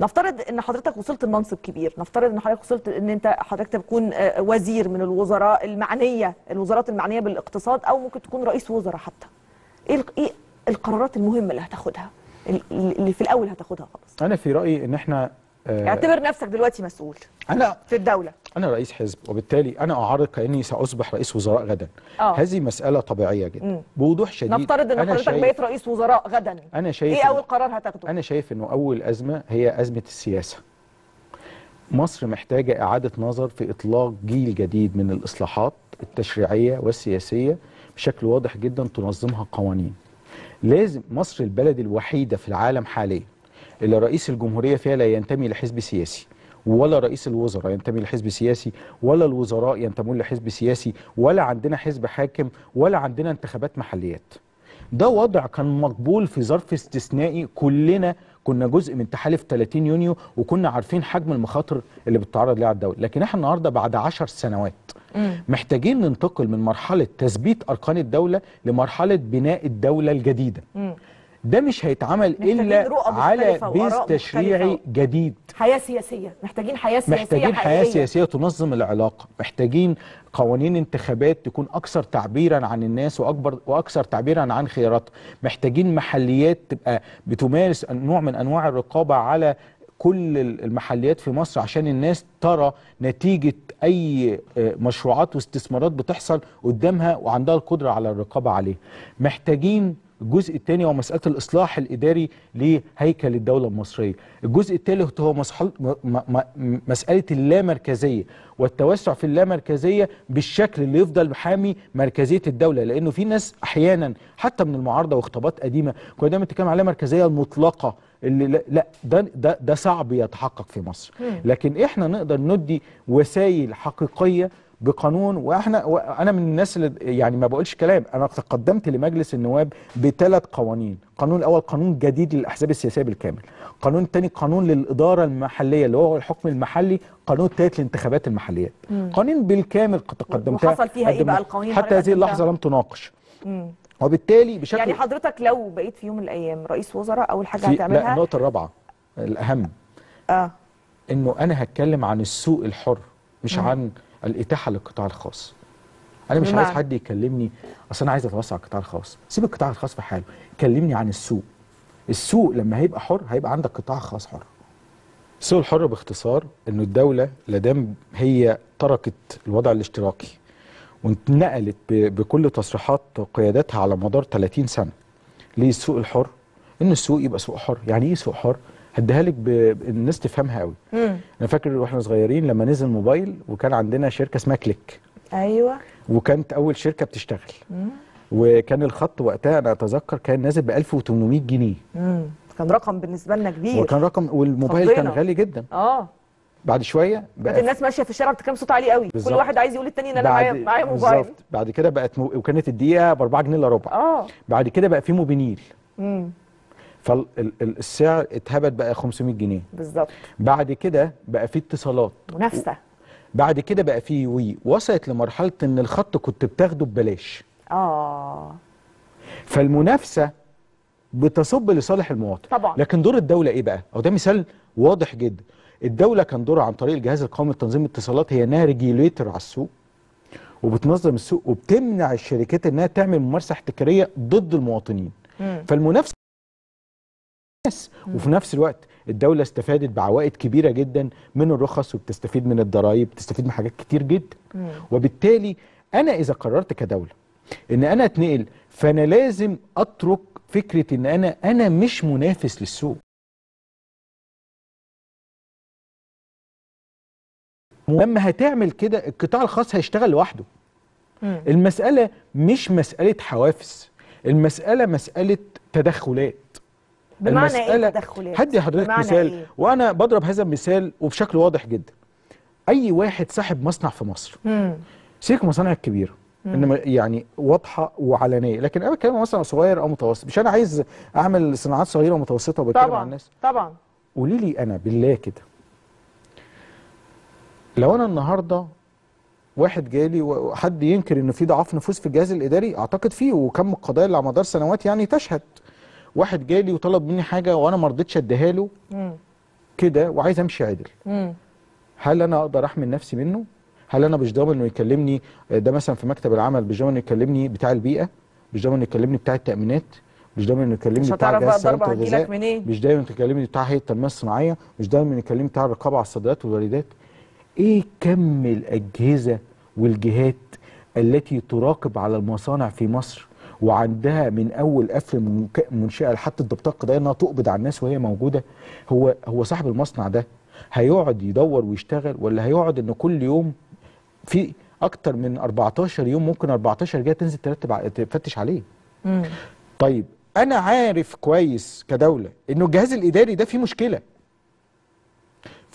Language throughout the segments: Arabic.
نفترض ان حضرتك وصلت لمنصب كبير نفترض ان حضرتك وصلت ان انت حضرتك تكون آه، وزير من الوزراء المعنيه الوزارات المعنيه بالاقتصاد او ممكن تكون رئيس وزراء حتى ايه, إيه القرارات المهمه اللي هتاخدها اللي في الاول هتاخدها خالص انا في رايي ان احنا آه، اعتبر نفسك دلوقتي مسؤول انا في الدوله انا رئيس حزب وبالتالي انا اعرض كاني ساصبح رئيس وزراء غدا أوه. هذه مساله طبيعيه جدا مم. بوضوح شديد نفترض ان حضرتك شايف... بقيت رئيس وزراء غدا انا شايف ايه اول قرار هتاخده انا شايف انه اول ازمه هي ازمه السياسه مصر محتاجه اعاده نظر في اطلاق جيل جديد من الاصلاحات التشريعيه والسياسيه بشكل واضح جدا تنظمها قوانين لازم مصر البلد الوحيده في العالم حاليا اللي رئيس الجمهورية فيها لا ينتمي لحزب سياسي ولا رئيس الوزراء ينتمي لحزب سياسي ولا الوزراء ينتمون لحزب سياسي ولا عندنا حزب حاكم ولا عندنا انتخابات محليات ده وضع كان مقبول في ظرف استثنائي كلنا كنا جزء من تحالف 30 يونيو وكنا عارفين حجم المخاطر اللي بتتعرض ليها الدوله لكن احنا النهارده بعد 10 سنوات محتاجين ننتقل من مرحله تثبيت اركان الدوله لمرحله بناء الدوله الجديده ده مش هيتعمل الا على بيز تشريعي جديد حياه سياسيه محتاجين حياه سياسيه محتاجين حياه سياسيه تنظم العلاقه محتاجين قوانين انتخابات تكون اكثر تعبيرا عن الناس واكبر واكثر تعبيرا عن خياراتها محتاجين محليات تبقى بتمارس نوع من انواع الرقابه على كل المحليات في مصر عشان الناس ترى نتيجة أي آه، مشروعات واستثمارات بتحصل قدامها وعندها القدرة على الرقابة عليه محتاجين الجزء الثاني هو مساله الاصلاح الاداري لهيكل الدوله المصريه الجزء الثالث هو مساله اللامركزيه والتوسع في اللامركزيه بالشكل اللي يفضل محامي مركزيه الدوله لانه في ناس احيانا حتى من المعارضه وخطابات قديمه كنا دايما بنتكلم على مركزيه المطلقه اللي لا, لا ده ده ده صعب يتحقق في مصر لكن احنا نقدر ندي وسائل حقيقيه بقانون واحنا انا من الناس اللي يعني ما بقولش كلام انا تقدمت لمجلس النواب بثلاث قوانين القانون الاول قانون جديد للاحزاب السياسيه بالكامل القانون الثاني قانون للاداره المحليه اللي هو الحكم المحلي القانون الثالث للانتخابات المحليات قانون بالكامل تقدمتها وحصل فيها ايه بقى القوانين حتى هذه اللحظه لم تناقش مم. وبالتالي بشكل يعني حضرتك لو بقيت في يوم من الايام رئيس وزراء اول حاجه هتعملها لا النقطه الرابعه الاهم اه انه انا هتكلم عن السوق الحر مش مم. عن الاتاحه للقطاع الخاص انا مش عايز حد يكلمني اصل انا عايز اتوسع القطاع الخاص سيب القطاع الخاص في حاله كلمني عن السوق السوق لما هيبقى حر هيبقى عندك قطاع خاص حر السوق الحر باختصار انه الدوله لدام هي تركت الوضع الاشتراكي وانتقلت بكل تصريحات قياداتها على مدار 30 سنه للسوق الحر ان السوق يبقى سوق حر يعني ايه سوق حر هديها لك ب... الناس تفهمها قوي مم. انا فاكر واحنا صغيرين لما نزل موبايل وكان عندنا شركه اسمها كليك ايوه وكانت اول شركه بتشتغل مم. وكان الخط وقتها انا اتذكر كان نازل ب 1800 جنيه مم. كان رقم بالنسبه لنا كبير وكان رقم والموبايل فضينا. كان غالي جدا اه بعد شويه بقت الناس ماشيه في الشارع بتتكلم صوت عالي قوي بالزبط. كل واحد عايز يقول للتاني ان انا معايا معايا موبايل بالظبط بعد كده بقت مو... وكانت الدقيقه ب 4 جنيه الا ربع اه بعد كده بقى في موبينيل امم فالسعر اتهبت بقى 500 جنيه بالظبط بعد كده بقى في اتصالات منافسه بعد كده بقى في وي وصلت لمرحله ان الخط كنت بتاخده ببلاش اه فالمنافسه بتصب لصالح المواطن طبعا لكن دور الدوله ايه بقى او ده مثال واضح جدا الدوله كان دورها عن طريق الجهاز القومي لتنظيم الاتصالات هي انها ريجيليتر على السوق وبتنظم السوق وبتمنع الشركات انها تعمل ممارسه احتكاريه ضد المواطنين مم. فالمنافسه بس وفي نفس الوقت الدوله استفادت بعوائد كبيره جدا من الرخص وبتستفيد من الضرائب بتستفيد من حاجات كتير جدا مم. وبالتالي انا اذا قررت كدوله ان انا اتنقل فانا لازم اترك فكره ان انا انا مش منافس للسوق لما هتعمل كده القطاع الخاص هيشتغل لوحده مم. المساله مش مساله حوافز المساله مساله تدخلات بمعنى ايه التدخلات هدي حضرتك مثال إيه؟ وانا بضرب هذا المثال وبشكل واضح جدا اي واحد صاحب مصنع في مصر امم سيبك المصانع الكبيره انما يعني واضحه وعلنيه لكن انا بتكلم مثلا صغير او متوسط مش انا عايز اعمل صناعات صغيره ومتوسطه وبتكلم عن الناس طبعا قولي لي انا بالله كده لو انا النهارده واحد جالي وحد ينكر ان في ضعف نفوذ في الجهاز الاداري اعتقد فيه وكم القضايا اللي على مدار سنوات يعني تشهد واحد جالي وطلب مني حاجه وانا ما رضيتش اديها له كده وعايز امشي عدل هل انا اقدر احمل نفسي منه هل انا مش ضامن انه يكلمني آه، ده مثلا في مكتب العمل مش ضامن انه يكلمني بتاع البيئه مش ضامن انه يكلمني بتاع التامينات مش دايما انه يكلمني بتاع جهاز سلامه الغذاء مش دايما يكلمني بتاع هيئه التنميه الصناعيه مش دايما يكلمني بتاع الرقابه على الصادرات والواردات ايه كم الاجهزه والجهات التي تراقب على المصانع في مصر وعندها من اول قفل منشاه لحتى الضبطات القضائيه انها تقبض على الناس وهي موجوده هو هو صاحب المصنع ده هيقعد يدور ويشتغل ولا هيقعد ان كل يوم في اكتر من 14 يوم ممكن 14 جايه تنزل ترتب تفتش عليه مم. طيب انا عارف كويس كدوله انه الجهاز الاداري ده فيه مشكله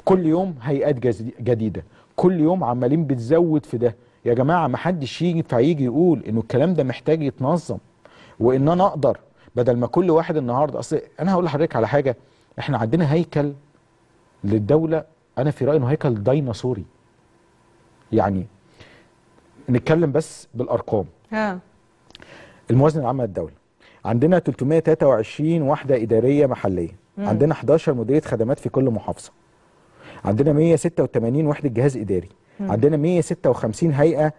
كل يوم هيئات جديده كل يوم عمالين بتزود في ده يا جماعه ما حدش ينفع يجي يقول انه الكلام ده محتاج يتنظم وان انا اقدر بدل ما كل واحد النهارده اصل انا هقول لحضرتك على حاجه احنا عندنا هيكل للدوله انا في رايي انه هيكل ديناصوري يعني نتكلم بس بالارقام ها. آه. الموازنه العامه للدوله عندنا 323 وحده اداريه محليه مم. عندنا 11 مديريه خدمات في كل محافظه عندنا 186 وحده جهاز اداري عندنا 156 هيئه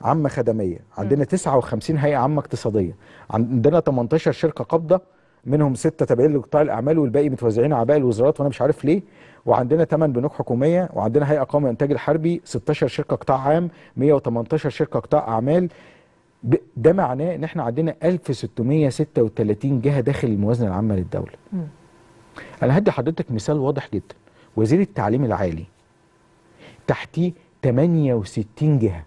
عامه خدميه عندنا 59 هيئه عامه اقتصاديه عندنا 18 شركه قابضه منهم سته تابعين لقطاع الاعمال والباقي متوزعين على باقي الوزارات وانا مش عارف ليه وعندنا 8 بنوك حكوميه وعندنا هيئه قوميه انتاج الحربي 16 شركه قطاع عام 118 شركه قطاع اعمال ده معناه ان احنا عندنا 1636 جهه داخل الموازنه العامه للدوله. م. انا هدي حضرتك مثال واضح جدا وزير التعليم العالي تحتيه 68 جهه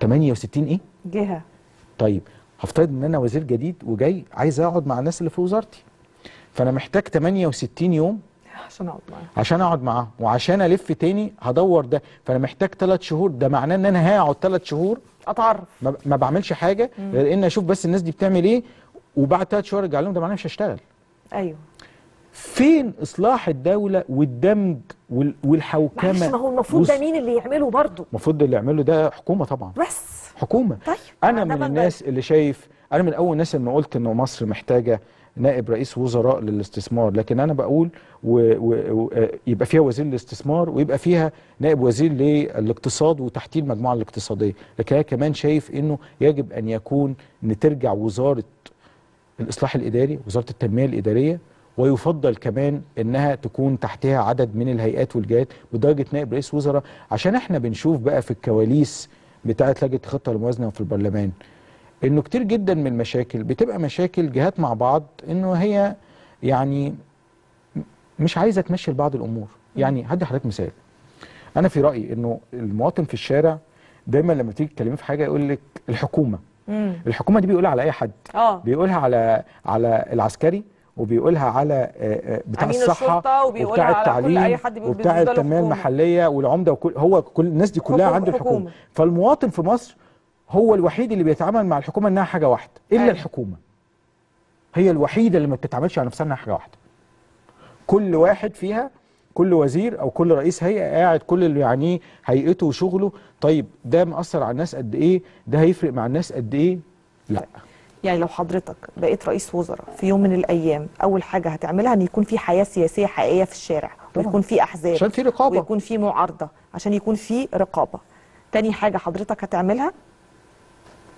68 ايه جهه طيب هفترض ان انا وزير جديد وجاي عايز اقعد مع الناس اللي في وزارتي فانا محتاج 68 يوم عشان اقعد معاهم عشان اقعد معاهم وعشان الف تاني هدور ده فانا محتاج ثلاث شهور ده معناه ان انا هقعد ثلاث شهور اتعرف ما, بعملش حاجه غير ان اشوف بس الناس دي بتعمل ايه وبعد ثلاث شهور ارجع لهم ده معناه مش هشتغل ايوه فين اصلاح الدوله والدمج والحوكمه ما هو المفروض ده مين اللي يعمله برضه المفروض اللي يعمله ده حكومه طبعا بس حكومه طيب انا من الناس اللي شايف انا من اول الناس اللي قلت ان مصر محتاجه نائب رئيس وزراء للاستثمار لكن انا بقول ويبقى آه، فيها وزير الاستثمار ويبقى فيها نائب وزير للاقتصاد وتحتيه المجموعه الاقتصاديه لكن انا كمان شايف انه يجب ان يكون نترجع ترجع وزاره الاصلاح الاداري وزاره التنميه الاداريه ويفضل كمان انها تكون تحتها عدد من الهيئات والجهات بدرجه نائب رئيس وزراء عشان احنا بنشوف بقى في الكواليس بتاعه لجنه الخطه الموازنه وفي البرلمان انه كتير جدا من المشاكل بتبقى مشاكل جهات مع بعض انه هي يعني مش عايزه تمشي لبعض الامور يعني هدي حضرتك مثال انا في رايي انه المواطن في الشارع دايما لما تيجي تكلميه في حاجه يقول لك الحكومه مم. الحكومه دي بيقولها على اي حد أوه. بيقولها على على العسكري وبيقولها على آه، آه، بتاع الصحه وبتاع التعليم وبتاع التنميه المحليه والعمده وكل هو كل الناس دي كلها عنده الحكومه فالمواطن في مصر هو الوحيد اللي بيتعامل مع الحكومه انها حاجه واحده الا أيه. الحكومه هي الوحيده اللي ما بتتعاملش على نفسها انها حاجه واحده كل واحد فيها كل وزير او كل رئيس هيئه قاعد كل اللي يعنيه هيئته وشغله طيب ده مأثر على الناس قد ايه ده هيفرق مع الناس قد ايه لا يعني لو حضرتك بقيت رئيس وزراء في يوم من الايام اول حاجه هتعملها ان يكون في حياه سياسيه حقيقيه في الشارع ويكون في احزاب عشان في رقابه ويكون في معارضه عشان يكون في رقابه تاني حاجه حضرتك هتعملها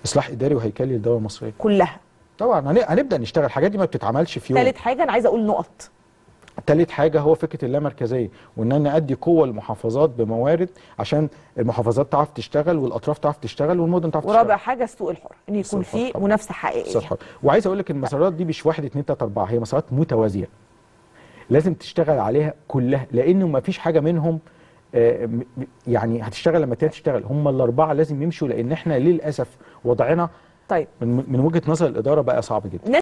اصلاح اداري وهيكلي للدوله المصريه كلها طبعا هنبدا نشتغل الحاجات دي ما بتتعملش في يوم ثالث حاجه انا عايزه اقول نقط تالت حاجة هو فكرة اللامركزية وان انا ادي قوة للمحافظات بموارد عشان المحافظات تعرف تشتغل والاطراف تعرف تشتغل والمدن تعرف تشتغل ورابع حاجة السوق الحر ان يكون في منافسة حقيقية السوق الحر وعايز اقول لك المسارات دي مش واحد اتنين تلاتة اربعة هي مسارات متوازية لازم تشتغل عليها كلها لانه ما فيش حاجة منهم آه، يعني هتشتغل لما تشتغل هم الاربعة لازم يمشوا لان احنا للاسف وضعنا طيب من وجهة نظر الادارة بقى صعب جدا